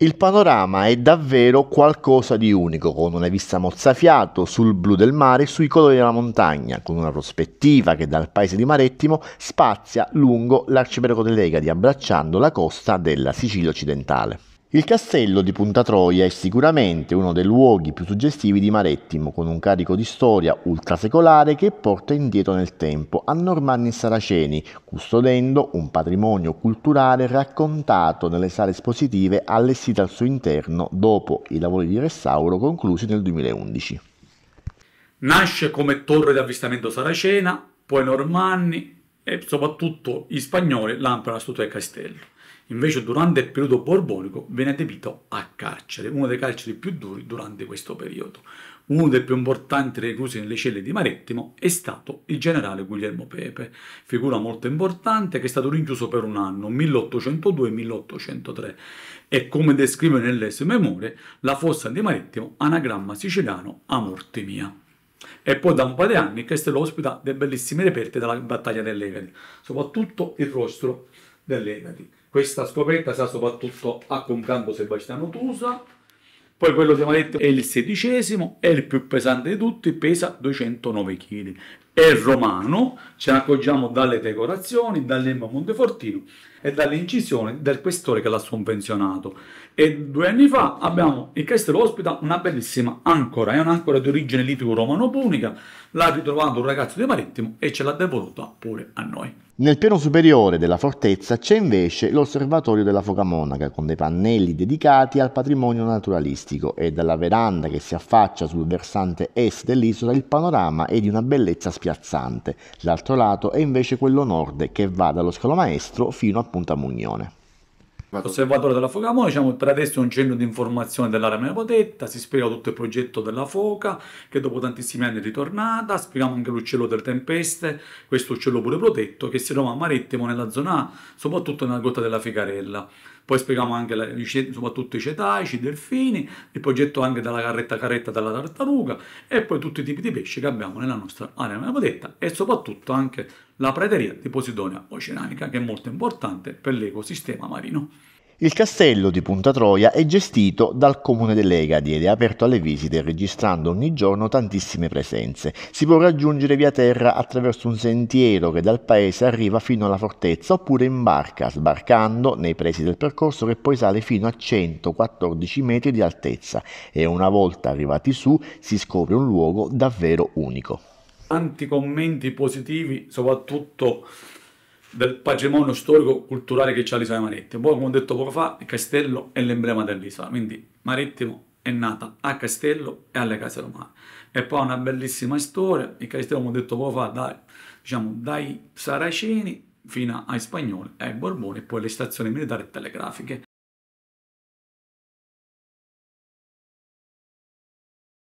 Il panorama è davvero qualcosa di unico, con una vista mozzafiato sul blu del mare e sui colori della montagna, con una prospettiva che dal paese di Marettimo spazia lungo l'arcipelago delle Egadi, abbracciando la costa della Sicilia occidentale. Il castello di Punta Troia è sicuramente uno dei luoghi più suggestivi di Marettimo, con un carico di storia ultrasecolare che porta indietro nel tempo a Normanni e Saraceni, custodendo un patrimonio culturale raccontato nelle sale espositive allestite al suo interno dopo i lavori di restauro conclusi nel 2011. Nasce come torre di avvistamento saracena, poi Normanni e soprattutto gli spagnoli l'ampliano a tutto il castello. Invece durante il periodo borbonico venne adibito a carcere, uno dei carceri più duri durante questo periodo. Uno dei più importanti reclusi nelle celle di Marettimo è stato il generale Guglielmo Pepe, figura molto importante che è stato rinchiuso per un anno, 1802-1803, e come descrive nelle sue memorie la fossa di Marettimo, anagramma siciliano a morte mia. E poi da un paio di anni Castello ospita dei bellissimi reperti della battaglia dell'Evadi, soprattutto il rostro dell'Evadi. Questa scoperta sa soprattutto a Concampo Sebastiano Tusa. Poi quello che abbiamo detto è il sedicesimo, è il più pesante di tutti, pesa 209 kg è romano, ce ne accorgiamo dalle decorazioni, dall'emba Montefortino e dall'incisione del questore che l'ha sconvenzionato. E due anni fa abbiamo, il castello ospita una bellissima ancora, è un'ancora di origine litico-romano-punica, l'ha ritrovato un ragazzo di Marittimo e ce l'ha devoluta pure a noi. Nel piano superiore della fortezza c'è invece l'osservatorio della Foca Monaca con dei pannelli dedicati al patrimonio naturalistico e dalla veranda che si affaccia sul versante est dell'isola il panorama è di una bellezza spiaggiata spiazzante, l'altro lato è invece quello nord che va dallo scalo maestro fino a Punta Mugnone. L'osservatorio della Foca Mona, diciamo per adesso è un centro di informazione dell'area Menopotetta, si spiega tutto il progetto della Foca che dopo tantissimi anni è ritornata, spieghiamo anche l'uccello delle tempeste, questo uccello pure protetto che si trova a Marittimo nella zona A, soprattutto nella grotta della Ficarella. Poi spieghiamo anche la, soprattutto i cetaici, i delfini, il progetto anche dalla carretta caretta della tartaruga e poi tutti i tipi di pesci che abbiamo nella nostra area monopodetta e soprattutto anche la prateria di Posidonia oceanica che è molto importante per l'ecosistema marino. Il castello di Punta Troia è gestito dal comune dell'Egadi ed è aperto alle visite registrando ogni giorno tantissime presenze. Si può raggiungere via terra attraverso un sentiero che dal paese arriva fino alla fortezza oppure in barca, sbarcando nei presi del percorso che poi sale fino a 114 metri di altezza e una volta arrivati su si scopre un luogo davvero unico. Tanti commenti positivi, soprattutto del patrimonio storico-culturale che c'ha l'isola di Marittimo. Poi, come ho detto poco fa, il castello è l'emblema dell'isola, quindi Marittimo è nata a Castello e alle case romane. E poi una bellissima storia, il castello, come ho detto poco fa, dai, diciamo, dai saraceni fino ai spagnoli, ai borboni e poi le stazioni militari e telegrafiche.